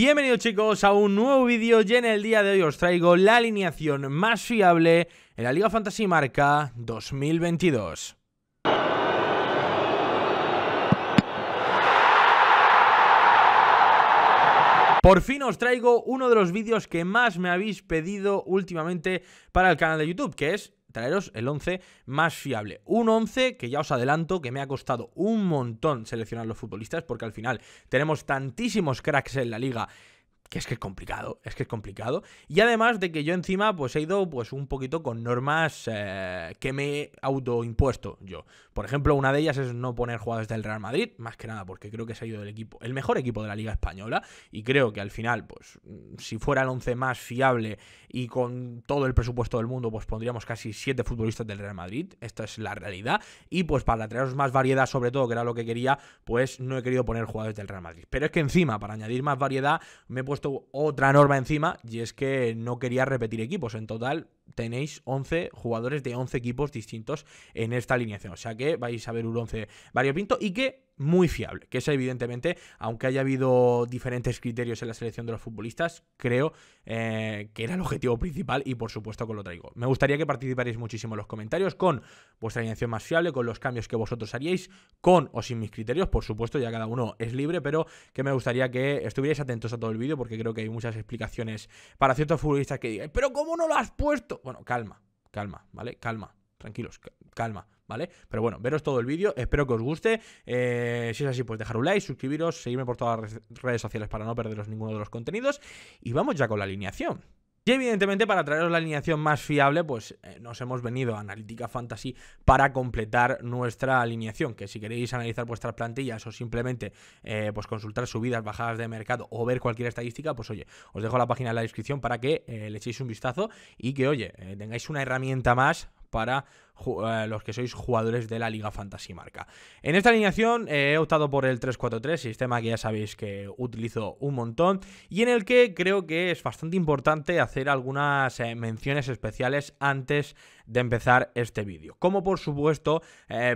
Bienvenidos chicos a un nuevo vídeo y en el día de hoy os traigo la alineación más fiable en la Liga Fantasy Marca 2022. Por fin os traigo uno de los vídeos que más me habéis pedido últimamente para el canal de YouTube, que es el 11 más fiable. Un 11 que ya os adelanto que me ha costado un montón seleccionar los futbolistas porque al final tenemos tantísimos cracks en la liga que es que es complicado, es que es complicado. Y además de que yo encima pues he ido pues un poquito con normas eh, que me he autoimpuesto yo. Por ejemplo, una de ellas es no poner jugadores del Real Madrid, más que nada porque creo que se ha ido del equipo, el mejor equipo de la Liga Española y creo que al final pues si fuera el once más fiable y con todo el presupuesto del mundo pues pondríamos casi siete futbolistas del Real Madrid, esta es la realidad y pues para traeros más variedad sobre todo que era lo que quería, pues no he querido poner jugadores del Real Madrid. Pero es que encima para añadir más variedad me he puesto otra norma encima y es que no quería repetir equipos. En total tenéis 11 jugadores de 11 equipos distintos en esta alineación. O sea que vais a ver un 11 variopinto y que muy fiable, que es evidentemente, aunque haya habido diferentes criterios en la selección de los futbolistas, creo eh, que era el objetivo principal y por supuesto que lo traigo. Me gustaría que participaréis muchísimo en los comentarios con vuestra alineación más fiable, con los cambios que vosotros haríais, con o sin mis criterios, por supuesto, ya cada uno es libre, pero que me gustaría que estuvierais atentos a todo el vídeo porque creo que hay muchas explicaciones para ciertos futbolistas que digan, pero ¿cómo no lo has puesto? Bueno, calma, calma, ¿vale? Calma tranquilos, calma, ¿vale? Pero bueno, veros todo el vídeo, espero que os guste. Eh, si es así, pues dejar un like, suscribiros, seguirme por todas las redes sociales para no perderos ninguno de los contenidos. Y vamos ya con la alineación. Y evidentemente para traeros la alineación más fiable, pues eh, nos hemos venido a Analítica Fantasy para completar nuestra alineación, que si queréis analizar vuestras plantillas o simplemente eh, pues consultar subidas, bajadas de mercado o ver cualquier estadística, pues oye, os dejo la página en la descripción para que le echéis un vistazo y que oye, tengáis una herramienta más para eh, los que sois jugadores de la Liga Fantasy Marca. En esta alineación eh, he optado por el 343 sistema que ya sabéis que utilizo un montón y en el que creo que es bastante importante hacer algunas eh, menciones especiales antes de empezar este vídeo. Como por supuesto,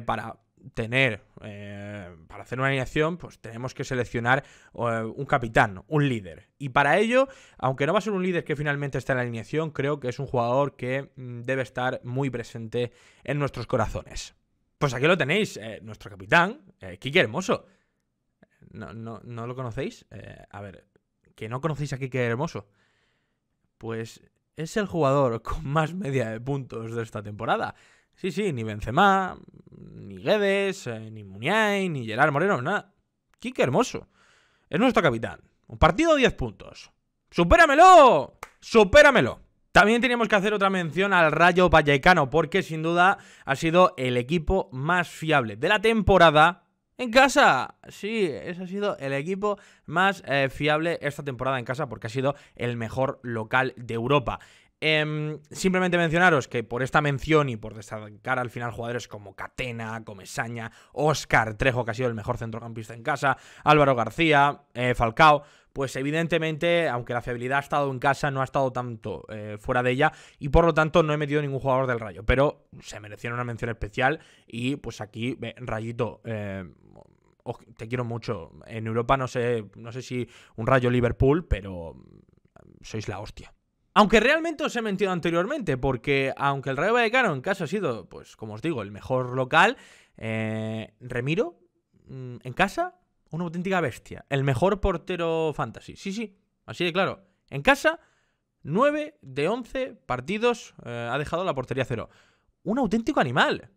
para tener, eh, para hacer una alineación, pues tenemos que seleccionar eh, un capitán, un líder. Y para ello, aunque no va a ser un líder que finalmente esté en la alineación, creo que es un jugador que mm, debe estar muy presente en nuestros corazones. Pues aquí lo tenéis, eh, nuestro capitán, Kike Hermoso. No, ¿No, lo conocéis? a ver, ¿que no conocéis a Kike Hermoso? Pues es el jugador con más media de puntos de esta temporada. Sí, sí, ni Benzema, ni Guedes, eh, ni Muniain, ni Gerard Moreno, nada. Quique Hermoso. Es nuestro capitán. Un partido, 10 puntos. ¡Supéramelo! ¡Supéramelo! También teníamos que hacer otra mención al Rayo Vallecano, porque sin duda ha sido el equipo más fiable de la temporada en casa. Sí, ese ha sido el equipo más eh, fiable esta temporada en casa, porque ha sido el mejor local de Europa. Em, simplemente mencionaros que por esta mención y por destacar al final jugadores como Catena, Comesaña, Oscar Trejo, que ha sido el mejor centrocampista en casa, Álvaro García, eh, Falcao, pues evidentemente, aunque la fiabilidad ha estado en casa, no ha estado tanto eh, fuera de ella y por lo tanto no he metido ningún jugador del Rayo, pero se merecieron una mención especial y pues aquí, Rayito, eh, te quiero mucho. En Europa no sé, no sé si un Rayo Liverpool, pero mm, sois la hostia. Aunque realmente os he mentido anteriormente, porque aunque el Rayo Vallecano en casa ha sido, pues como os digo, el mejor local, eh, Remiro mm, en casa, una auténtica bestia. El mejor portero fantasy. Sí, sí, así de claro. En casa, 9 de 11 partidos eh, ha dejado la portería cero. Un auténtico animal.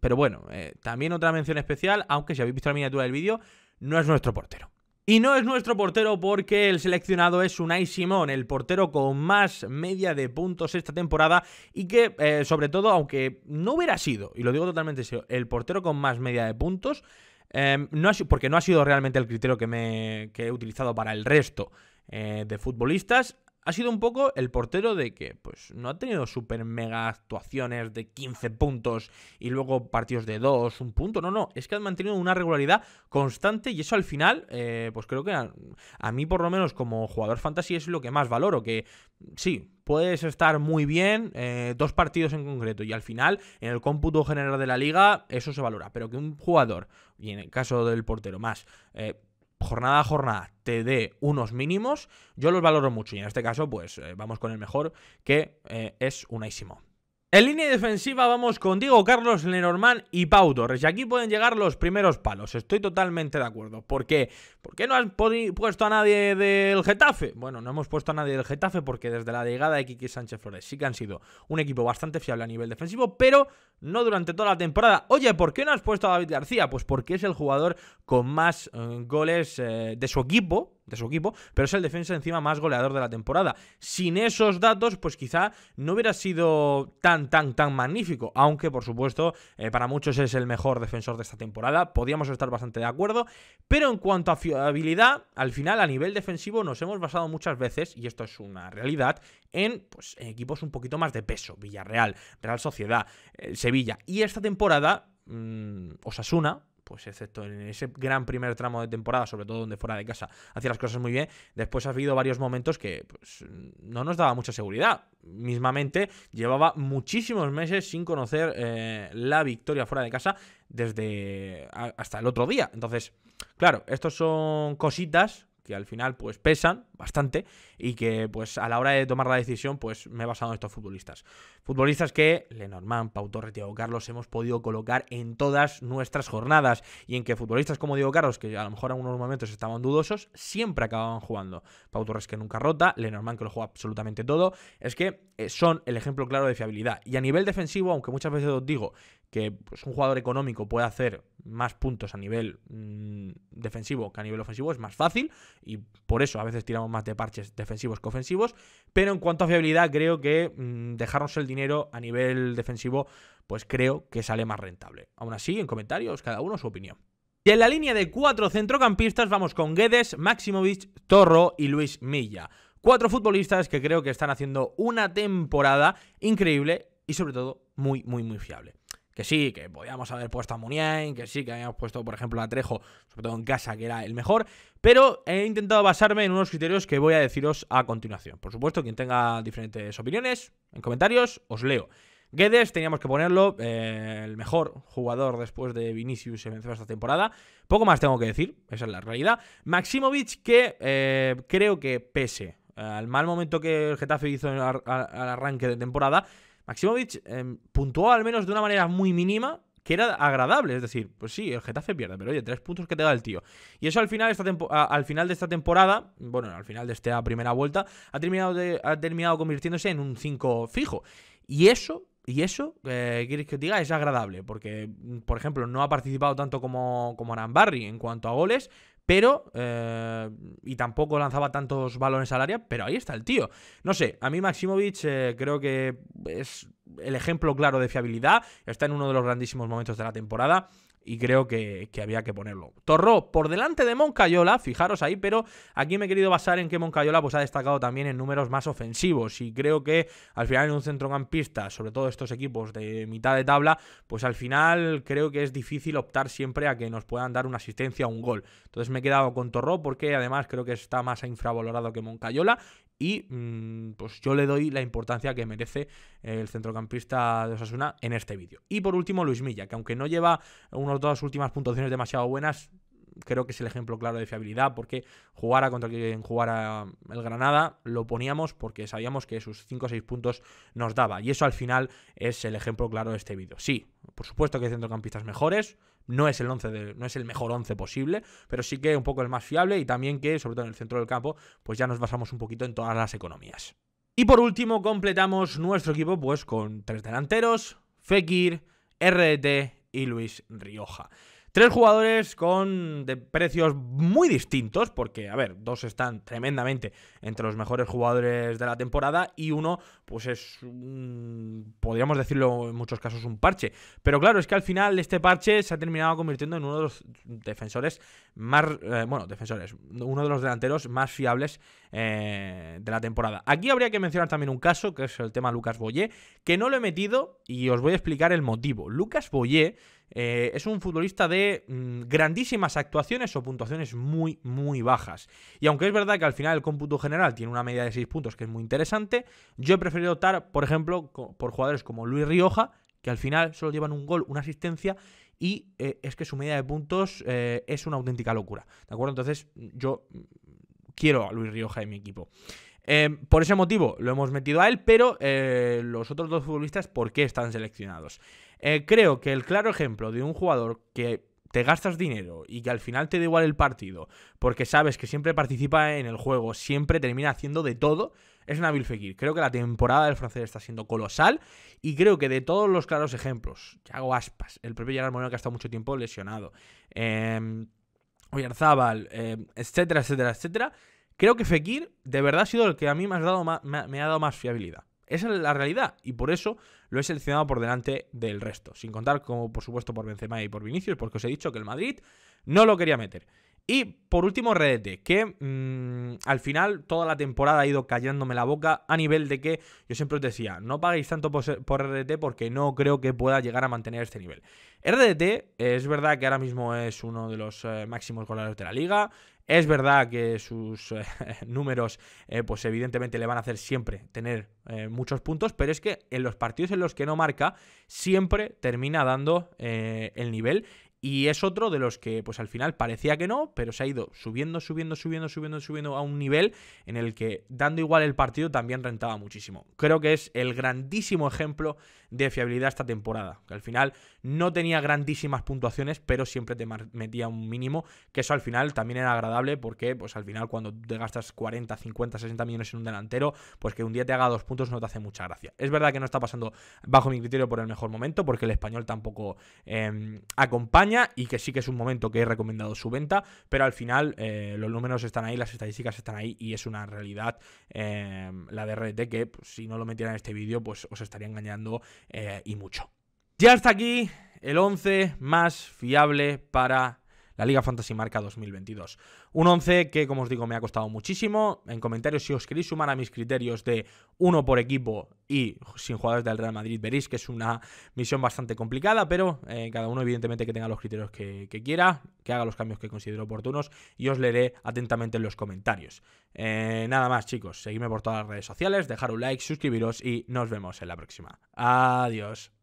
Pero bueno, eh, también otra mención especial, aunque si habéis visto la miniatura del vídeo, no es nuestro portero. Y no es nuestro portero porque el seleccionado es Unai Simón, el portero con más media de puntos esta temporada y que, eh, sobre todo, aunque no hubiera sido, y lo digo totalmente serio, el portero con más media de puntos, em, no porque no ha sido realmente el criterio que, me, he utilizado para el resto eh, de futbolistas, ha sido un poco el portero de que pues no ha tenido super mega actuaciones de 15 puntos y luego partidos de 2, un punto. No, no, es que ha mantenido una regularidad constante y eso al final, eh, pues creo que a, mí por lo menos como jugador fantasy es lo que más valoro, que sí. Puedes estar muy bien, eh, dos partidos en concreto, y al final, en el cómputo general de la liga, eso se valora. Pero que un jugador, y en el caso del portero más, eh, jornada a jornada te dé unos mínimos, yo los valoro mucho y en este caso pues eh, vamos con el mejor que eh, es unaísimo en línea defensiva vamos con Diego Carlos, Lenormand y Pau Torres. Y aquí pueden llegar los primeros palos. Estoy totalmente de acuerdo. ¿Por qué? ¿Por qué no has puesto a nadie del Getafe? Bueno, no hemos puesto a nadie del Getafe porque desde la llegada de Kiki Sánchez Flores sí que han sido un equipo bastante fiable a nivel defensivo, pero no durante toda la temporada. Oye, ¿por qué no has puesto a David García? Pues porque es el jugador con más eh, goles eh, de su equipo de su equipo, pero es el defensa encima más goleador de la temporada. Sin esos datos, pues quizá no hubiera sido tan, tan, tan magnífico, aunque por supuesto eh, para muchos es el mejor defensor de esta temporada, Podríamos estar bastante de acuerdo, pero en cuanto a fiabilidad, al final a nivel defensivo nos hemos basado muchas veces, y esto es una realidad, en, pues, equipos un poquito más de peso, Villarreal, Real Sociedad, eh, Sevilla, y esta temporada... Mm, Osasuna, pues excepto en ese gran primer tramo de temporada, sobre todo donde fuera de casa hacía las cosas muy bien, después ha habido varios momentos que pues, no nos daba mucha seguridad. Mismamente, llevaba muchísimos meses sin conocer eh, la victoria fuera de casa desde hasta el otro día. Entonces, claro, estos son cositas que al final pues pesan bastante y que pues a la hora de tomar la decisión pues me he basado en estos futbolistas. Futbolistas que Lenormand, Pau Torres, Diego Carlos hemos podido colocar en todas nuestras jornadas y en que futbolistas como Diego Carlos, que a lo mejor en unos momentos estaban dudosos, siempre acababan jugando. Pau Torres que nunca rota, Lenormand que lo juega absolutamente todo, es que eh, son el ejemplo claro de fiabilidad. Y a nivel defensivo, aunque muchas veces os digo que pues, un jugador económico puede hacer más puntos a nivel mm, defensivo que a nivel ofensivo, es más fácil y por eso a veces tiramos más de parches defensivos que ofensivos, pero en cuanto a fiabilidad creo que mm, dejarnos el dinero a nivel defensivo pues creo que sale más rentable. Aún así, en comentarios cada uno su opinión. Y en la línea de cuatro centrocampistas vamos con Guedes, Maximovic, Torro y Luis Milla. Cuatro futbolistas que creo que están haciendo una temporada increíble y sobre todo muy, muy, muy fiable que sí, que podíamos haber puesto a Muniain, que sí, que habíamos puesto, por ejemplo, a Trejo, sobre todo en casa, que era el mejor, pero he intentado basarme en unos criterios que voy a deciros a continuación. Por supuesto, quien tenga diferentes opiniones, en comentarios, os leo. Guedes teníamos que ponerlo, eh, el mejor jugador después de Vinicius en esta temporada. Poco más tengo que decir, esa es la realidad. Maximovic que eh, creo que pese al mal momento que el Getafe hizo al arranque de temporada, Maximovic em, puntuó al menos de una manera muy mínima que era agradable. Es decir, pues sí, el Getafe pierde, pero oye, tres puntos que te da el tío. Y eso al final, esta al final de esta temporada, bueno, al final de esta primera vuelta, ha terminado, ha terminado convirtiéndose en un 5 fijo. Y eso y eso, eh, quieres que os diga, es agradable, porque, por ejemplo, no ha participado tanto como, como Barry en cuanto a goles, pero. Eh, y tampoco lanzaba tantos balones al área, pero ahí está el tío. No sé, a mí Maximovic eh, creo que es el ejemplo claro de fiabilidad. Está en uno de los grandísimos momentos de la temporada y creo que, había que ponerlo. Torró por delante de Moncayola, fijaros ahí, pero aquí me he querido basar en que Moncayola pues, ha destacado también en números más ofensivos y creo que al final en un centrocampista, sobre todo estos equipos de mitad de tabla, pues al final creo que es difícil optar siempre a que nos puedan dar una asistencia o un gol. Entonces me he quedado con Torró porque además creo que está más infravalorado que Moncayola y mm, pues yo le doy la importancia que merece el centrocampista de Osasuna en este vídeo. Y por último Luis Milla, que aunque no lleva unos Todas dos últimas puntuaciones demasiado buenas. Creo que es el ejemplo claro de fiabilidad, porque jugara contra quien jugara el Granada, lo poníamos porque sabíamos que sus 5 o 6 puntos nos daba. Y eso al final es el ejemplo claro de este vídeo. Sí, por supuesto que hay centrocampistas mejores, no es el 11 no es el mejor 11 posible, pero sí que un poco el más fiable y también que sobre todo en el centro del campo, pues ya nos basamos un poquito en todas las economías. Y por último completamos nuestro equipo pues con tres delanteros, Fekir, RDT y Luis Rioja. Tres jugadores con de precios muy distintos, porque, a ver, dos están tremendamente entre los mejores jugadores de la temporada y uno, pues es, un, podríamos decirlo en muchos casos, un parche. Pero claro, es que al final este parche se ha terminado convirtiendo en uno de los defensores más, eh, bueno, defensores, uno de los delanteros más fiables eh, de la temporada. Aquí habría que mencionar también un caso, que es el tema Lucas Boyé, que no lo he metido y os voy a explicar el motivo. Lucas Boyé eh, es un futbolista de mm, grandísimas actuaciones o puntuaciones muy, muy bajas. Y aunque es verdad que al final el cómputo general tiene una media de 6 puntos que es muy interesante, yo he preferido optar, por ejemplo, por jugadores como Luis Rioja, que al final solo llevan un gol, una asistencia, y eh, es que su media de puntos eh, es una auténtica locura. ¿De acuerdo? Entonces, yo quiero a Luis Rioja en mi equipo. por ese motivo lo hemos metido a él, pero los otros dos futbolistas, ¿por qué están seleccionados? Eh, creo que el claro ejemplo de un jugador que te gastas dinero y que al final te da igual el partido, porque sabes que siempre participa en el juego, siempre termina haciendo de todo, es Nabil Fekir. Creo que la temporada del francés está siendo colosal y creo que de todos los claros ejemplos, Thiago Aspas, el propio Gerard Moreno que ha estado mucho tiempo lesionado, eh, em, Oyarzábal, em, etcétera, etcétera, etcétera, creo que Fekir de verdad ha sido el que a mí me ha dado más fiabilidad. Esa es la realidad y por eso lo he seleccionado por delante del resto, sin contar como por supuesto por Benzema y por Vinicius, porque os he dicho que el Madrid no lo quería meter. Y por último, RDT que mm, al final toda la temporada ha ido callándome la boca a nivel de que yo siempre os decía, no paguéis tanto por, RDT porque no creo que pueda llegar a mantener este nivel. RDT es verdad que ahora mismo es uno de los eh, máximos goleadores de la liga, es verdad que sus eh, números, eh, pues evidentemente le van a hacer siempre tener eh, muchos puntos, pero es que en los partidos en los que no marca, siempre termina dando el nivel. Y es otro de los que, pues al final parecía que no, pero se ha ido subiendo, subiendo, subiendo, subiendo, subiendo a un nivel en el que dando igual el partido también rentaba muchísimo. Creo que es el grandísimo ejemplo de fiabilidad esta temporada. Que al final no tenía grandísimas puntuaciones, pero siempre te metía un mínimo, que eso al final también era agradable porque pues al final cuando te gastas 40, 50, 60 millones en un delantero, pues que un día te haga dos puntos no te hace mucha gracia. Es verdad que no está pasando bajo mi criterio por el mejor momento, porque el español tampoco em, acompaña y que sí que es un momento que he recomendado su venta, pero al final eh, los números están ahí, las estadísticas están ahí y es una realidad em, la de RT que pues, si no lo metieran en este vídeo pues os estaría engañando eh, y mucho. Ya hasta aquí el 11 más fiable para la Liga Fantasy Marca 2022. Un 11 que, como os digo, me ha costado muchísimo. En comentarios, si os queréis sumar a mis criterios de uno por equipo y sin jugadores del Real Madrid, veréis que es una misión bastante complicada, pero eh, cada uno, evidentemente, que tenga los criterios que, quiera, que haga los cambios que considere oportunos y os leeré atentamente en los comentarios. Eh, nada más, chicos, seguidme por todas las redes sociales, dejar un like, suscribiros y nos vemos en la próxima. Adiós.